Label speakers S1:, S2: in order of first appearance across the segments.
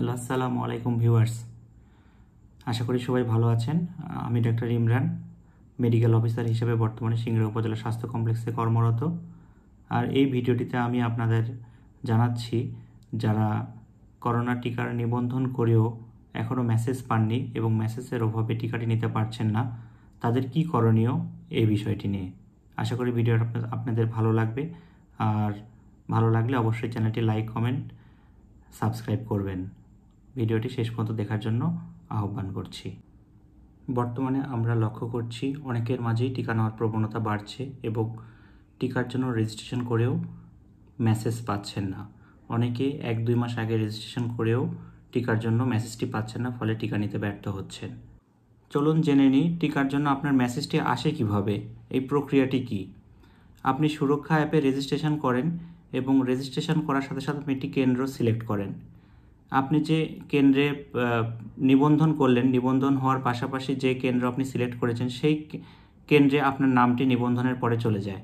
S1: hello আসসালামু আলাইকুম viewers আশা করি সবাই ভালো আছেন আমি ডাক্তার ইমরান মেডিকেল অফিসার হিসেবে বর্তমানে সিংড়া উপজেলা স্বাস্থ্য কমপ্লেক্সে কর্মরত আর এই ভিডিওটিতে আমি আপনাদের জানাচ্ছি যারা করোনা টিকার নিবন্ধন করেও এখনও মেসেজ পাননি এবং মেসেজের অভাবে টিকাটি নিতে পারছেন না তাদের কি করণীয় এই বিষয়টি নিয়ে আশা করি ভিডিওটা আপনাদের ভালো লাগবে আর ভালো লাগলে অবশ্যই চ্যানেলটি লাইক কমেন্ট সাবস্ক্রাইব করবেন ভিডিওটি শেষ পর্যন্ত দেখার জন্য আহ্বান করছি বর্তমানে আমরা লক্ষ্য করছি অনেকের মাঝেই টিকা নেওয়ার প্রবণতা বাড়ছে এবং টিকার জন্য রেজিস্ট্রেশন করেও মেসেজ পাচ্ছেন না অনেকে এক দুই মাস আগে রেজিস্ট্রেশন করেও টিকার জন্য মেসেজটি পাচ্ছেন না ফলে টিকা নিতে ব্যর্থ হচ্ছেন চলুন জেনে নিই টিকার জন্য আপনার মেসেজটি আসে কিভাবে এই প্রক্রিয়াটি কি আপনি সুরক্ষা অ্যাপে রেজিস্ট্রেশন করেন এবং রেজিস্ট্রেশন করার সাথে সাথে আপনি একটি কেন্দ্র সিলেক্ট করেন আপনি যে কেন্দ্রে নিবন্ধন করলেন নিবন্ধন হওয়ার পাশাপাশি যে কেন্দ্র আপনি সিলেক্ট করেছেন সেই কেন্দ্রে আপনার নামটি নিবন্ধনের পরে চলে যায়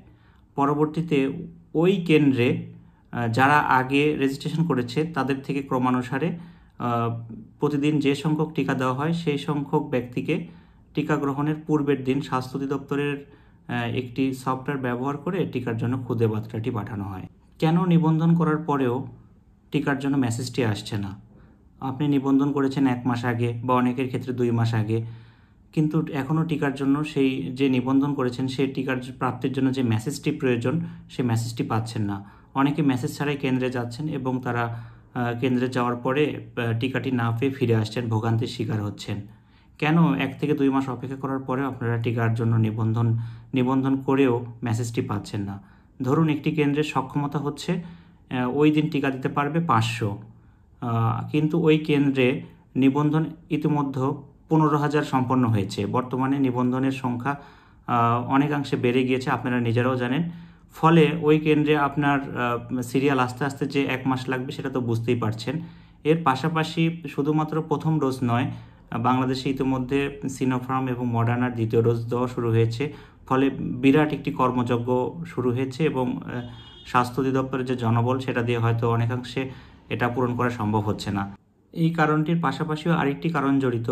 S1: পরবর্তীতে ওই কেন্দ্রে যারা আগে রেজিস্ট্রেশন করেছে তাদের থেকে ক্রমানুসারে প্রতিদিন যে সংখ্যক টিকা দেওয়া হয় সেই সংখ্যক ব্যক্তিকে টিকা গ্রহণের পূর্বের দিন স্বাস্থ্য অধিদপ্তরের একটি সফটওয়্যার ব্যবহার করে টিকার জন্য খুদে বার্তাটি পাঠানো হয় কেন নিবন্ধন করার পরেও টিকার জন্য মেসেজটি আসছে না আপনি নিবন্ধন করেছেন এক মাস আগে বা অনেকের ক্ষেত্রে দুই মাস আগে কিন্তু এখনও টিকার জন্য সেই যে নিবন্ধন করেছেন সেই টিকার প্রাপ্তির জন্য যে মেসেজটি প্রয়োজন সেই মেসেজটি পাচ্ছেন না অনেকে মেসেজ ছাড়াই কেন্দ্রে যাচ্ছেন এবং তারা কেন্দ্রে যাওয়ার পরে টিকাটি না পেয়ে ফিরে আসছেন ভোগান্তির শিকার হচ্ছেন কেন এক থেকে দুই মাস অপেক্ষা করার পরেও আপনারা টিকার জন্য নিবন্ধন নিবন্ধন করেও মেসেজটি পাচ্ছেন না ধরুন একটি কেন্দ্রের সক্ষমতা হচ্ছে ওই দিন টিকা দিতে পারবে পাঁচশো কিন্তু ওই কেন্দ্রে নিবন্ধন ইতিমধ্যে পনেরো হাজার সম্পন্ন হয়েছে বর্তমানে নিবন্ধনের সংখ্যা অনেকাংশে বেড়ে গিয়েছে আপনারা নিজেরাও জানেন ফলে ওই কেন্দ্রে আপনার সিরিয়াল আস্তে আস্তে যে এক মাস লাগবে সেটা তো বুঝতেই পারছেন এর পাশাপাশি শুধুমাত্র প্রথম ডোজ নয় বাংলাদেশে ইতিমধ্যে সিনোফার্ম এবং মডার্নার দ্বিতীয় ডোজ দেওয়া শুরু হয়েছে ফলে বিরাট একটি কর্মযজ্ঞ শুরু হয়েছে এবং স্বাস্থ্য অধিদপ্তরের যে জনবল সেটা দিয়ে হয়তো অনেকাংশে এটা পূরণ করা সম্ভব হচ্ছে না এই কারণটির পাশাপাশিও আরেকটি কারণ জড়িত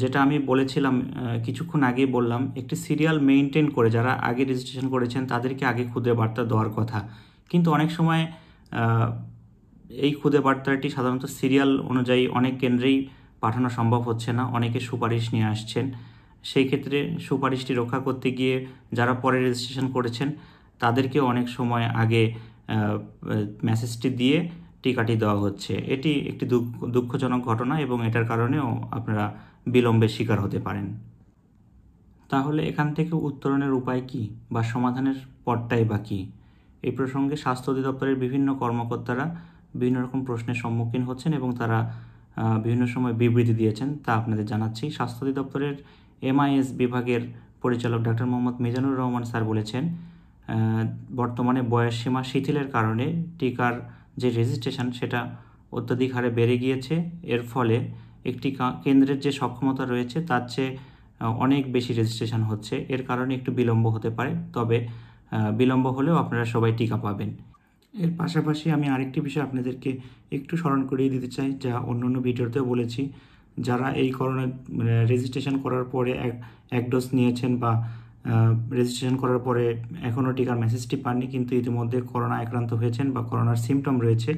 S1: যেটা আমি বলেছিলাম কিছুক্ষণ আগে বললাম একটি সিরিয়াল মেনটেন করে যারা আগে রেজিস্ট্রেশন করেছেন তাদেরকে আগে খুদে বার্তা দেওয়ার কথা কিন্তু অনেক সময় এই খুদে বার্তাটি সাধারণত সিরিয়াল অনুযায়ী অনেক কেন্দ্রেই পাঠানো সম্ভব হচ্ছে না অনেকে সুপারিশ নিয়ে আসছেন সেই ক্ষেত্রে সুপারিশটি রক্ষা করতে গিয়ে যারা পরে রেজিস্ট্রেশন করেছেন তাদেরকে অনেক সময় আগে মেসেজটি দিয়ে টিকাটি দেওয়া হচ্ছে এটি একটি দুঃখজনক ঘটনা এবং এটার কারণেও আপনারা বিলম্বের শিকার হতে পারেন তাহলে এখান থেকে উত্তরণের উপায় কি বা সমাধানের পথটাই বা কী এই প্রসঙ্গে স্বাস্থ্য অধিদপ্তরের বিভিন্ন কর্মকর্তারা বিভিন্ন রকম প্রশ্নের সম্মুখীন হচ্ছেন এবং তারা বিভিন্ন সময় বিবৃতি দিয়েছেন তা আপনাদের জানাচ্ছি স্বাস্থ্য অধিদপ্তরের এমআইএস বিভাগের পরিচালক ডাক্তার মোহাম্মদ মিজানুর রহমান স্যার বলেছেন বর্তমানে বয়সসীমা শিথিলের কারণে টিকার যে রেজিস্ট্রেশন সেটা অত্যধিক হারে বেড়ে গিয়েছে এর ফলে একটি কেন্দ্রের যে সক্ষমতা রয়েছে তার চেয়ে অনেক বেশি রেজিস্ট্রেশন হচ্ছে এর কারণে একটু বিলম্ব হতে পারে তবে বিলম্ব হলেও আপনারা সবাই টিকা পাবেন এর পাশাপাশি আমি আরেকটি বিষয় আপনাদেরকে একটু স্মরণ করিয়ে দিতে চাই যা অন্য অন্য ভিডিওতেও বলেছি যারা এই করোনা রেজিস্ট্রেশন করার পরে এক এক ডোজ নিয়েছেন বা রেজিস্ট্রেশন করার পরে এখনও টিকার মেসেজটি পাননি কিন্তু ইতিমধ্যে করোনা আক্রান্ত হয়েছেন বা করোনার সিমটম রয়েছে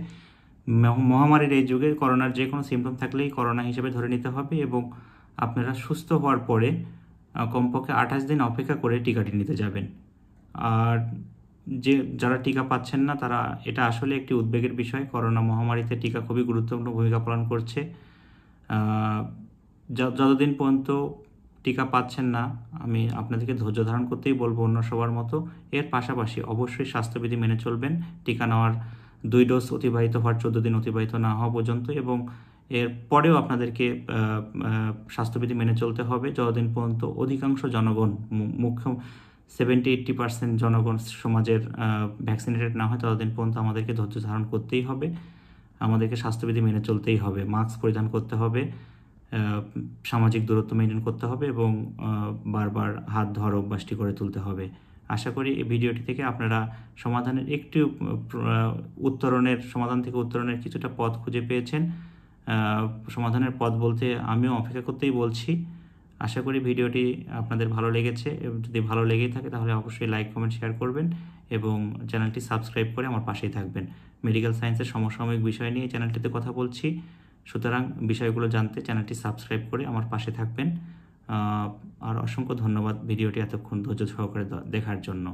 S1: মহামারীর এই যুগে করোনার যে কোনো সিমটম থাকলেই করোনা হিসেবে ধরে নিতে হবে এবং আপনারা সুস্থ হওয়ার পরে কমপক্ষে আঠাশ দিন অপেক্ষা করে টিকাটি নিতে যাবেন আর যে যারা টিকা পাচ্ছেন না তারা এটা আসলে একটি উদ্বেগের বিষয় করোনা মহামারীতে টিকা খুবই গুরুত্বপূর্ণ ভূমিকা পালন করছে যতদিন পর্যন্ত টিকা পাচ্ছেন না আমি আপনাদেরকে ধৈর্য ধারণ করতেই বলবো অন্য সবার মতো এর পাশাপাশি অবশ্যই স্বাস্থ্যবিধি মেনে চলবেন টিকা নেওয়ার দুই ডোজ অতিবাহিত হওয়ার চোদ্দ দিন অতিবাহিত না হওয়া পর্যন্ত এবং এর পরেও আপনাদেরকে স্বাস্থ্যবিধি মেনে চলতে হবে যতদিন পর্যন্ত অধিকাংশ জনগণ মুখ্য সেভেন্টি এইট্টি পার্সেন্ট জনগণ সমাজের ভ্যাকসিনেটেড না হয় ততদিন পর্যন্ত আমাদেরকে ধৈর্য ধারণ করতেই হবে আমাদেরকে স্বাস্থ্যবিধি মেনে চলতেই হবে মাস্ক পরিধান করতে হবে সামাজিক দূরত্ব মেনটেন করতে হবে এবং বারবার হাত ধোয়ার অভ্যাসটি করে তুলতে হবে আশা করি এই ভিডিওটি থেকে আপনারা সমাধানের একটি উত্তরণের সমাধান থেকে উত্তরণের কিছুটা পথ খুঁজে পেয়েছেন সমাধানের পথ বলতে আমিও অপেক্ষা করতেই বলছি আশা করি ভিডিওটি আপনাদের ভালো লেগেছে যদি ভালো লেগেই থাকে তাহলে অবশ্যই লাইক কমেন্ট শেয়ার করবেন এবং চ্যানেলটি সাবস্ক্রাইব করে আমার পাশেই থাকবেন মেডিকেল সায়েন্সের সমসাময়িক বিষয় নিয়ে চ্যানেলটিতে কথা বলছি সুতরাং বিষয়গুলো জানতে চ্যানেলটি সাবস্ক্রাইব করে আমার পাশে থাকবেন আর অসংখ্য ধন্যবাদ ভিডিওটি এতক্ষণ ধৈর্য সহকারে দেখার জন্য